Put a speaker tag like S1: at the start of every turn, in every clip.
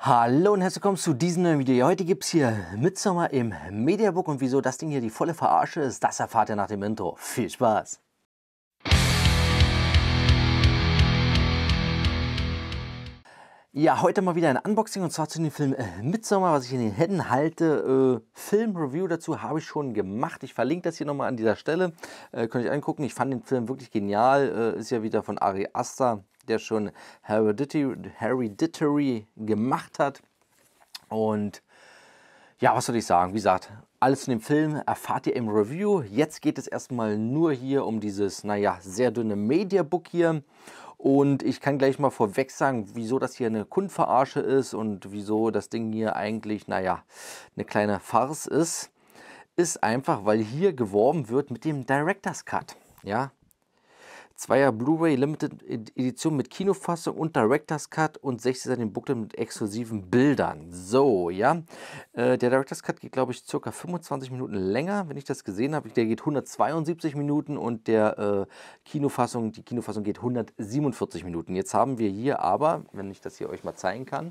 S1: Hallo und herzlich willkommen zu diesem neuen Video. heute gibt es hier Midsommar im Mediabook und wieso das Ding hier die volle Verarsche ist, das erfahrt ihr nach dem Intro. Viel Spaß! Ja, heute mal wieder ein Unboxing und zwar zu dem Film äh, Midsommar, was ich in den Händen halte. Äh, Filmreview dazu habe ich schon gemacht. Ich verlinke das hier nochmal an dieser Stelle. Äh, könnt ihr angucken. Ich fand den Film wirklich genial. Äh, ist ja wieder von Ari Aster der schon Hereditary, Hereditary gemacht hat. Und ja, was soll ich sagen? Wie gesagt, alles zu dem Film erfahrt ihr im Review. Jetzt geht es erstmal nur hier um dieses, naja, sehr dünne Mediabook hier. Und ich kann gleich mal vorweg sagen, wieso das hier eine Kundverarsche ist und wieso das Ding hier eigentlich, naja, eine kleine Farce ist, ist einfach, weil hier geworben wird mit dem Director's Cut. Ja, Zweier Blu-ray Limited Edition mit Kinofassung und Director's Cut und 60 Seiten Booklet mit exklusiven Bildern. So, ja. Äh, der Director's Cut geht, glaube ich, circa 25 Minuten länger, wenn ich das gesehen habe. Der geht 172 Minuten und der äh, Kinofassung, die Kinofassung geht 147 Minuten. Jetzt haben wir hier aber, wenn ich das hier euch mal zeigen kann,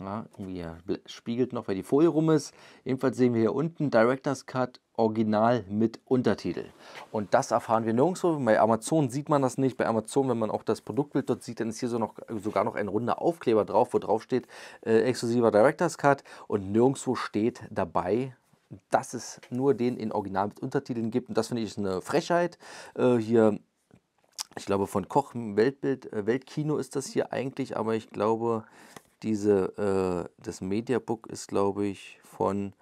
S1: Ja, irgendwie spiegelt noch, weil die Folie rum ist. Jedenfalls sehen wir hier unten Director's Cut Original mit Untertitel. Und das erfahren wir nirgendwo. Bei Amazon sieht man das nicht. Bei Amazon, wenn man auch das Produktbild dort sieht, dann ist hier so noch, sogar noch ein runder Aufkleber drauf, wo drauf steht äh, exklusiver Director's Cut. Und nirgendwo steht dabei, dass es nur den in Original mit Untertiteln gibt. Und das finde ich eine Frechheit. Äh, hier ich glaube, von Koch Weltbild, äh, Weltkino ist das hier eigentlich, aber ich glaube, diese, äh, das Mediabook ist, glaube ich, von,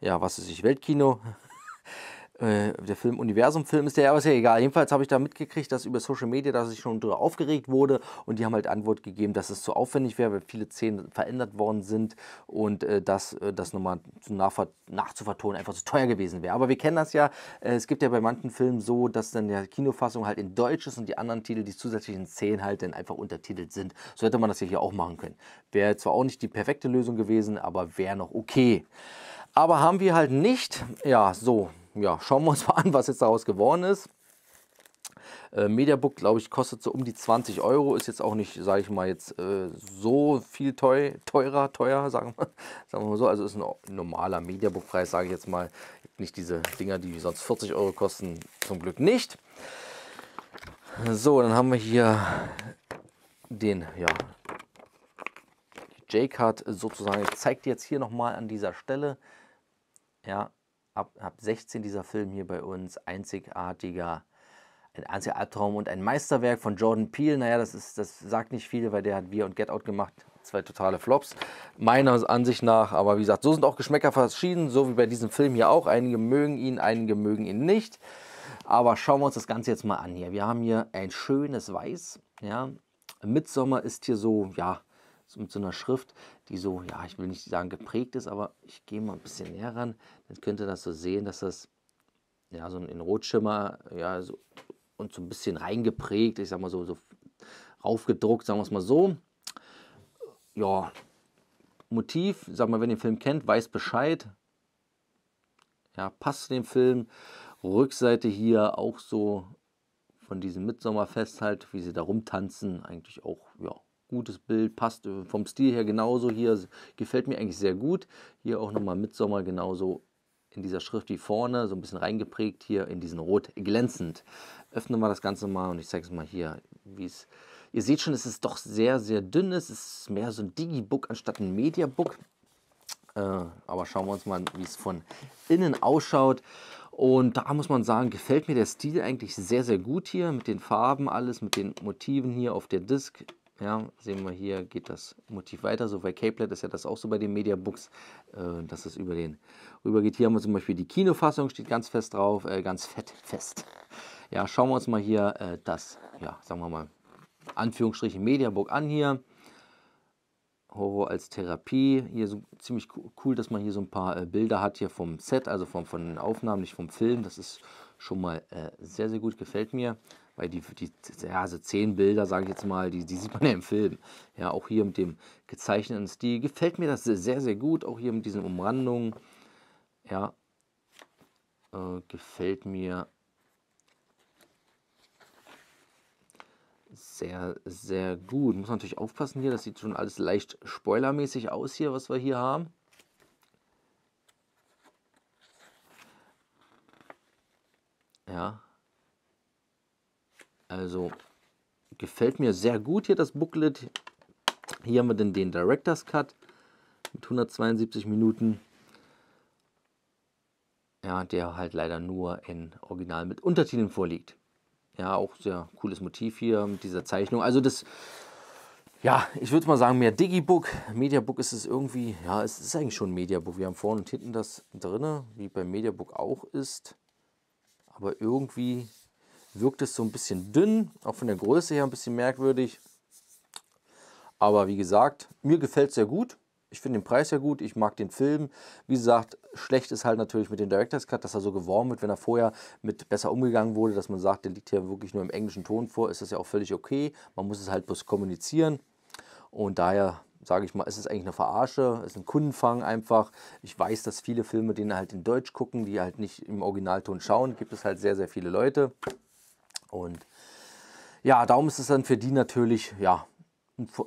S1: ja, was ist ich, Weltkino. Äh, der Film Universum-Film ist der, aber ist ja egal. Jedenfalls habe ich da mitgekriegt, dass über Social Media, dass ich schon drüber aufgeregt wurde und die haben halt Antwort gegeben, dass es zu aufwendig wäre, weil viele Szenen verändert worden sind und äh, dass äh, das nochmal nachzuvertonen einfach zu teuer gewesen wäre. Aber wir kennen das ja, äh, es gibt ja bei manchen Filmen so, dass dann die Kinofassung halt in Deutsch ist und die anderen Titel, die zusätzlichen Szenen halt dann einfach untertitelt sind. So hätte man das ja hier auch machen können. Wäre zwar auch nicht die perfekte Lösung gewesen, aber wäre noch okay. Aber haben wir halt nicht. Ja, so, ja, schauen wir uns mal an, was jetzt daraus geworden ist. Äh, Mediabook, glaube ich, kostet so um die 20 Euro. Ist jetzt auch nicht, sage ich mal, jetzt äh, so viel teuer, teurer, teuer, sagen wir, sagen wir mal so. Also ist ein normaler Mediabook-Preis, sage ich jetzt mal. Nicht diese Dinger, die sonst 40 Euro kosten, zum Glück nicht. So, dann haben wir hier den, ja, J-Card sozusagen. Ich zeige dir jetzt hier nochmal an dieser Stelle. Ja, ab, ab 16 dieser Film hier bei uns, einzigartiger, ein einziger Albtraum und ein Meisterwerk von Jordan Peele. Naja, das, ist, das sagt nicht viel, weil der hat Wir und Get Out gemacht. Zwei totale Flops, meiner Ansicht nach. Aber wie gesagt, so sind auch Geschmäcker verschieden, so wie bei diesem Film hier auch. Einige mögen ihn, einige mögen ihn nicht. Aber schauen wir uns das Ganze jetzt mal an hier. Wir haben hier ein schönes Weiß. Ja. Mitsommer ist hier so, ja, mit so einer Schrift, die so, ja, ich will nicht sagen geprägt ist, aber ich gehe mal ein bisschen näher ran, dann könnt ihr das so sehen, dass das ja so in Rotschimmer, ja, so und so ein bisschen reingeprägt, ich sag mal so, so raufgedruckt, sagen wir es mal so. Ja, Motiv, sag mal, wenn ihr den Film kennt, weiß Bescheid. Ja, passt zu dem Film. Rückseite hier auch so von diesem Mitsommerfest halt, wie sie da rumtanzen, eigentlich auch, ja, gutes Bild, passt äh, vom Stil her genauso hier, gefällt mir eigentlich sehr gut. Hier auch nochmal Mitsommer genauso in dieser Schrift wie vorne, so ein bisschen reingeprägt hier in diesen Rot glänzend. Öffnen wir das Ganze mal und ich zeige es mal hier, wie es... Ihr seht schon, es ist doch sehr, sehr dünn. Es ist mehr so ein Digibook anstatt ein Mediabook. Äh, aber schauen wir uns mal, wie es von innen ausschaut. Und da muss man sagen, gefällt mir der Stil eigentlich sehr, sehr gut hier mit den Farben, alles mit den Motiven hier auf der Disk. Ja, sehen wir hier, geht das Motiv weiter. So bei Capelet ist ja das auch so bei den Mediabooks, äh, dass es über den rüber geht. Hier haben wir zum Beispiel die Kinofassung, steht ganz fest drauf, äh, ganz fett fest. Ja, schauen wir uns mal hier äh, das, ja, sagen wir mal, Anführungsstrichen Mediabook an hier. Horror als Therapie. Hier so ziemlich cool, dass man hier so ein paar äh, Bilder hat hier vom Set, also vom, von den Aufnahmen, nicht vom Film. Das ist schon mal äh, sehr, sehr gut, gefällt mir weil die, die ja, also zehn Bilder, sage ich jetzt mal, die, die sieht man ja im Film. Ja, auch hier mit dem gezeichneten Stil gefällt mir das sehr, sehr gut. Auch hier mit diesen Umrandungen. Ja, äh, gefällt mir sehr, sehr gut. Muss natürlich aufpassen hier, das sieht schon alles leicht spoilermäßig aus hier, was wir hier haben. Ja. Also gefällt mir sehr gut hier das Booklet. Hier haben wir dann den Director's Cut mit 172 Minuten. Ja, der halt leider nur in Original mit Untertiteln vorliegt. Ja, auch sehr cooles Motiv hier mit dieser Zeichnung. Also das, ja, ich würde mal sagen, mehr Digibook. Mediabook ist es irgendwie, ja, es ist eigentlich schon Mediabook. Wir haben vorne und hinten das drinne, wie beim Mediabook auch ist. Aber irgendwie wirkt es so ein bisschen dünn, auch von der Größe her ein bisschen merkwürdig. Aber wie gesagt, mir gefällt es sehr gut. Ich finde den Preis sehr gut, ich mag den Film. Wie gesagt, schlecht ist halt natürlich mit dem Director's Cut, dass er so geworben wird, wenn er vorher mit besser umgegangen wurde, dass man sagt, der liegt hier wirklich nur im englischen Ton vor, ist das ja auch völlig okay. Man muss es halt bloß kommunizieren. Und daher sage ich mal, ist es eigentlich eine Verarsche, ist ein Kundenfang einfach. Ich weiß, dass viele Filme, denen halt in Deutsch gucken, die halt nicht im Originalton schauen, gibt es halt sehr, sehr viele Leute. Und ja, darum ist es dann für die natürlich, ja,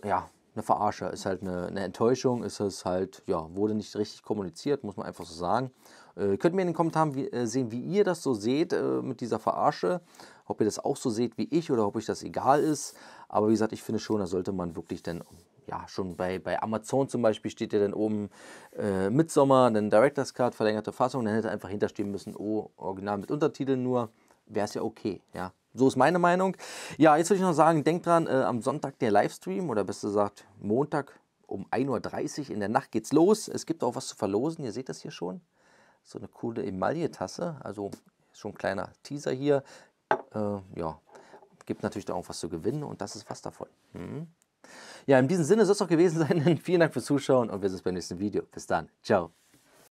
S1: ja eine Verarsche, ist halt eine, eine, Enttäuschung, ist es halt, ja, wurde nicht richtig kommuniziert, muss man einfach so sagen. Äh, könnt mir in den Kommentaren wie, äh, sehen, wie ihr das so seht äh, mit dieser Verarsche, ob ihr das auch so seht wie ich oder ob euch das egal ist. Aber wie gesagt, ich finde schon, da sollte man wirklich dann, ja, schon bei, bei Amazon zum Beispiel steht ja dann oben äh, Midsommer, einen Director's Card, verlängerte Fassung, dann hätte einfach hinterstehen müssen, oh, Original mit Untertiteln nur, wäre es ja okay, ja. So ist meine Meinung. Ja, jetzt würde ich noch sagen, denkt dran, äh, am Sonntag der Livestream oder besser gesagt Montag um 1.30 Uhr in der Nacht geht's los. Es gibt auch was zu verlosen, ihr seht das hier schon. So eine coole Emaille-Tasse, also schon ein kleiner Teaser hier. Äh, ja, gibt natürlich auch was zu gewinnen und das ist was davon. Hm? Ja, in diesem Sinne soll es auch gewesen sein. Vielen Dank fürs Zuschauen und wir sehen uns beim nächsten Video. Bis dann. Ciao.